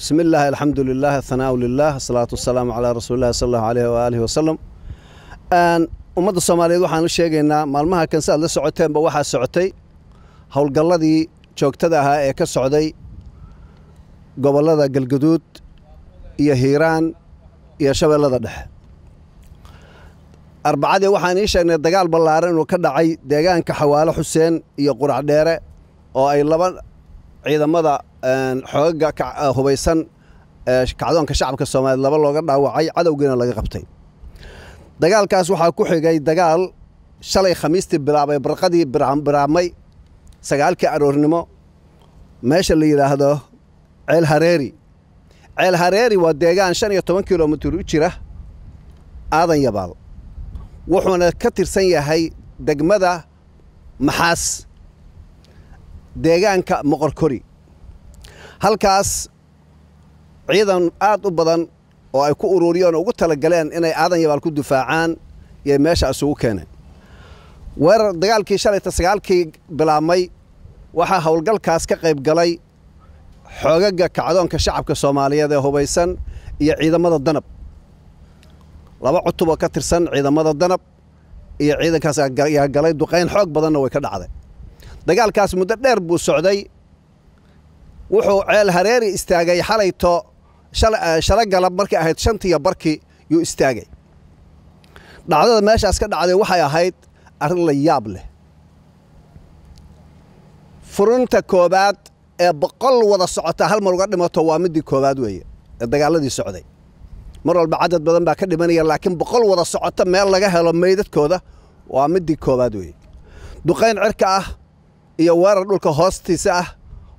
بسم الله الحمد لله الثناء لله الصلاة والسلام على رسول الله صلى الله عليه وآله وسلم أن أمد الصومالية وحان الشيقينا مالمها كان سأل لسعوتين بوحا سعوتي هول قلدي joogtadaha ee ka socday gobollada galguduud iyo hiiraan iyo shabeellada dhexe arbacadii waxaan ii sheegnay dagaal ballaaran inuu ka dhacay deegaanka xawaalo xuseen iyo quracdheere oo ay laba ciidamada xoogaga ah, hubaysan eh, kacdoonka shacabka soomaaliyed laba looga dhaawacay cadowgiina laga qabtay dagaalkaas waxaa ku xigay dagaal shalay khamiistii bilaabay barqadii biraamay sagaalkii aroornimo meesha la yidhaahdo ceel hareeri ceel hareeri waa deegaan shan iyo toban kilomitr u jira aadan yabaal wuxuuna ka tirsan yahay degmada maxaas deegaanka moqorkori halkaas ciidan aad u badan oo ay ku ururiyeen oo ugu talagaleen inay aadan yabaal ku difaacaan iyo meesha isugu keeneen weerar dagaalkii shalayta sagaalkii bilaabmay waxaa howlgalkaas ka qayb galay xoogaga kacdoonka shacabka soomaaliyeed ee hubaysan iyo ciidamada danab laba cutub oo ka tirsan ciidamada danab iyo ciidankaas yaa galay duqayn xoog badanna way ka dhacday dagaalkaas muddo dheer buu socday wuxuu ceel hareeri istaagay xalayto eh, shalo galab markay ahayd shantiiyo barkii yuu istaagay dhacdada meeshaas ka dhacday waxay ahayd arrin la yaab leh furunta koobaad ee boqol wada socota hal mar uga dhimato waa midii koobaad weeye ee dagaaladii socday mar walba cadad badan baa ka dhimanaya laakiin boqol wada socota meel laga helo meydadkooda waa midii koobaad weeye duqayn cirka ah iyo weerar dhulka hoostiisa ah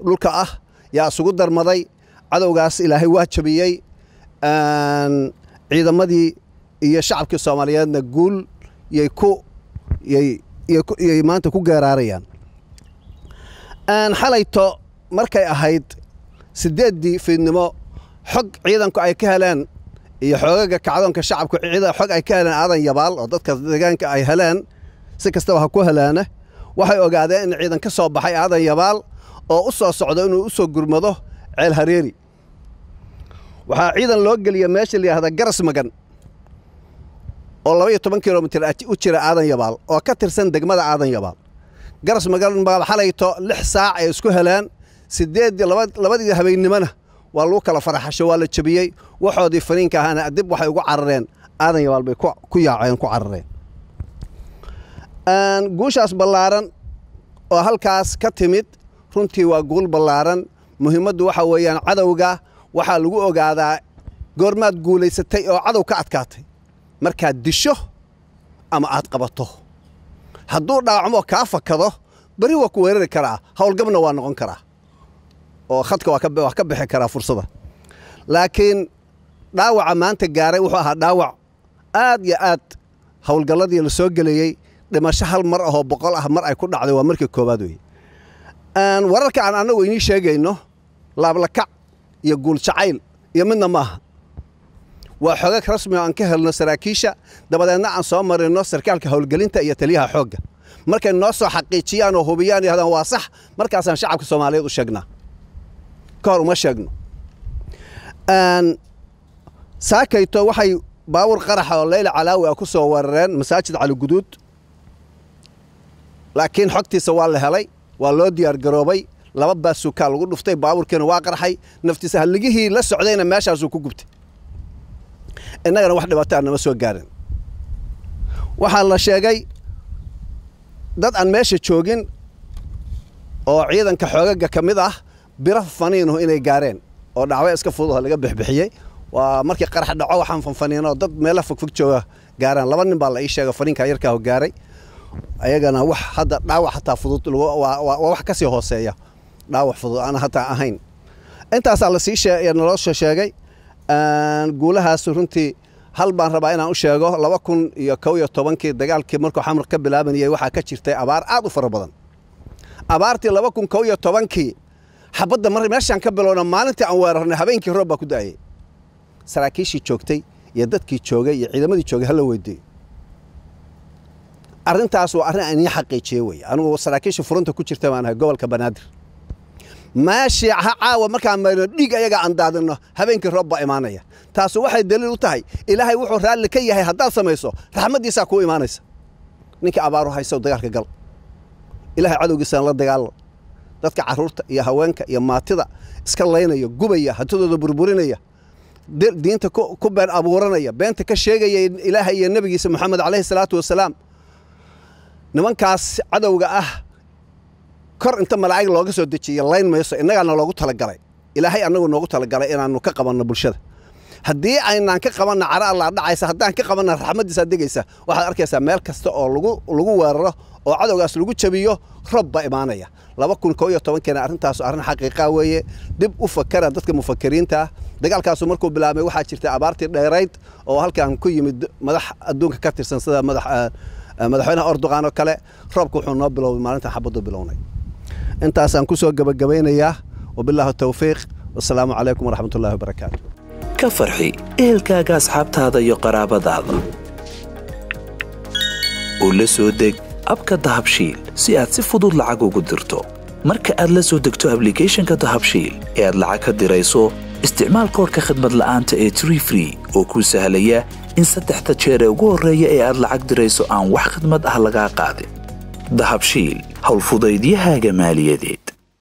dhulka ah yaa isugu darmaday cadowgaas ilaahay waa jabiyey ciidamadii iyo shacabkii soomaaliyeedna guul yay maanta ku geeraarayaan xalayto markay ahayd sideeddii fiidnimo xog ciidanku ay ka heleen iyo xoogaga kacdoonka shacabku xog ay ka heleen aadan yabaal oo dadka deegaanka ay heleen si kastaba ha ku helaana waxay ogaadeen in ciidan ka soo baxay aadan yabaal oo u soo socdo inuu u soo gurmado ceel hareeri waxaa ciidan loo geliya meesha la yihahda garas magan oo laba toban kilomitir u jira aadan yabaal oo ka tirsan degmada aadan yabaal garas magan baal xalayto lix saac ay isku helaan sideeddii labadii habeennimona waa lagu kala faraxasho waa la jebiyey waxoodii faniinka ahaana dib waxay ugu carareen aadan yabaal bay ku yaaceen ku carareen guushaas ballaaran oo halkaas ka timid runtii waa guul ballaaran muhiimaddu waxa weeyaan cadowga waxaa lagu ogaadaa goormaad guulaysatay oo cadow ka adkaatay markaad disho ama aad qabato hadduu dhaawacmoo kaa fakado beri waa ku weerari karaa howlgabna waa noqon karaa oo khadka waa ka bixi karaa fursada laakiin dhaawaca maanta gaaray wuxuu ahaa dhaawac aad iyo aad howlgalladii la soo gelayey dhimasho hal mar ahoo boqol ah mar ay ku dhacday waa markii koowaad weeye wararka aan annagu inii sheegayno laablakac iyo guuljacayl iyo midna maaha waa xogag rasmi oo aan ka helno saraakiisha dabadeedna aan soo marino sarkaalka howlgelinta iyo taliyaha xoogga markay noo soo xaqiijiyaan oo hubiyaan yahdaan waa sax markaasaan shacabka soomaaliyeed u sheegnaa ka hor uma sheegno saakayto waxay baawur qaraxa oo leyla calaawi ah ku soo warareen masaajid cali guduud laakiin xogtiisa waa la helay waa loo diyaargaroobay laba baas lagu dhuftay baabuurkiina waa qarxay naftiisa halligihii la socdayna meeshaasuu ku gubtay innagana wax dhibaataa nama soo gaarin waxaa la sheegay dad aan meesha joogin oo ciidanka xoogaga ka mid ah biro faniinu inay gaareen oo dhacwa iska fududaho laga bixbixiyey waa markii qarax dhaco waxaan fanfaniinoo dad meela fogfog jooga gaaraan laba nin baa la ii sheega faniinkaa yarkaaho gaaray ayagana wa hadda dhaawac ataa fudud waa wax ka sii hooseeya dhaawac fudud aan hataa ahayn intaasaa lasii naloo sheegay guulahaas runtii hal baan rabaa inaan u sheego laba kun iyo kow iyo tobankii dagaalkii markuu xamar ka bilaabanayay waxaa ka jirtay abaar aad u fara badan abaartii laba kun kow iyo tobankii xabadda mar meeshaan ka bilowna maalintii aan weerarnay habeenkii roob baa ku da'ayay saraakiishii joogtay iyo dadkii joogay iyo ciidamadii joogay hala weydiiyo arintaas waa arrin aan ii xaqiijiye wey anugu saraakiisha furanta ku jirta baan ahay gobolka banaadir meeshii ha caawa markaan marino dhiig ayaga aan daadinno habeenkii roobba imaanaya taasi waxay daliil u tahay ilaahay wuxuu raalli ka yahay haddaad samayso raxmaddiisaa kuu imaanaysa ninkii abaaru haysow dagaalka gal ilaahay cadowgiisaan la dagaallo dadka caruurta iyo haweenka iyo maatida iska laynaya gubaya hantidooda burburinaya diinta ku been abuuranaya beenta ka sheegaya ilaahay iyo nebigiisa moxamed calayhi salaatu wasalaam nimankaas cadowga ah kor inta malaa'ig looga soo dejiya layn mayso innagaana loogu talagalay ilaahay annagu noogu talagalay inaannu ka qabanno bulshada haddii aynaan ka qabanna cara allaa dhacaysa haddaan ka qabanna raxmaddiisaa degaysa waxaad arkaysaa meel kasta oo lagu weeraro oo cadowgaas lagu jabiyo robbaa imaanaya laba kun koo iyo tobankeena arrintaas arrin xaqiiqaa weeye dib u fakara dadka mufakiriinta ah dagaalkaasu markuu bilaabmay waxaa jirta abaartii dheerayd oo halkan ku yimid madax adduunka ka tirsan sida madax Eh, madaxweynaha orduqaan oo kale roobka wuxuu noo bilowday maalinta xabadu bilownay intaasaan kusoo soo gebagabaynayaa wabilaahu tawfiiq wasalaamu calaykum waraxmatullahi wabarakaatu ka farxi ehelkaaga asxaabtaada iyo qaraabadaada oo la soo deg abka dahabshiil si aad si fudud lacag ugu dirto marka aad la soo degto ablicathonka dahabshiil ee aad lacag ka dirayso isticmaal koorhka khadmad la'aanta ee tree free oo kuu sahlaya in saddexda jeer ee ugu horreeya ee aad lacag dirayso aan wax khadmad ah lagaa qaadin dahabshiil howlfudaydiyahaaga maaliyadeed